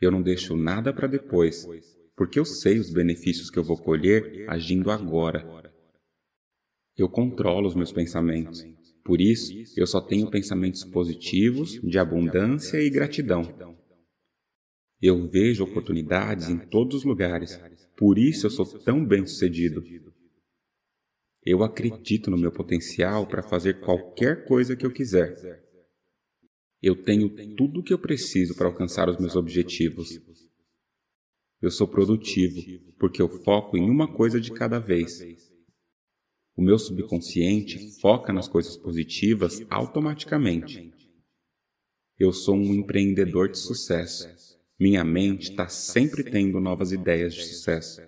Eu não deixo nada para depois, porque eu sei os benefícios que eu vou colher agindo agora. Eu controlo os meus pensamentos. Por isso, eu só tenho pensamentos positivos, de abundância e gratidão. Eu vejo oportunidades em todos os lugares. Por isso eu sou tão bem-sucedido. Eu acredito no meu potencial para fazer qualquer coisa que eu quiser. Eu tenho tudo o que eu preciso para alcançar os meus objetivos. Eu sou produtivo porque eu foco em uma coisa de cada vez. O meu subconsciente foca nas coisas positivas automaticamente. Eu sou um empreendedor de sucesso. Minha mente está sempre tendo novas ideias de sucesso.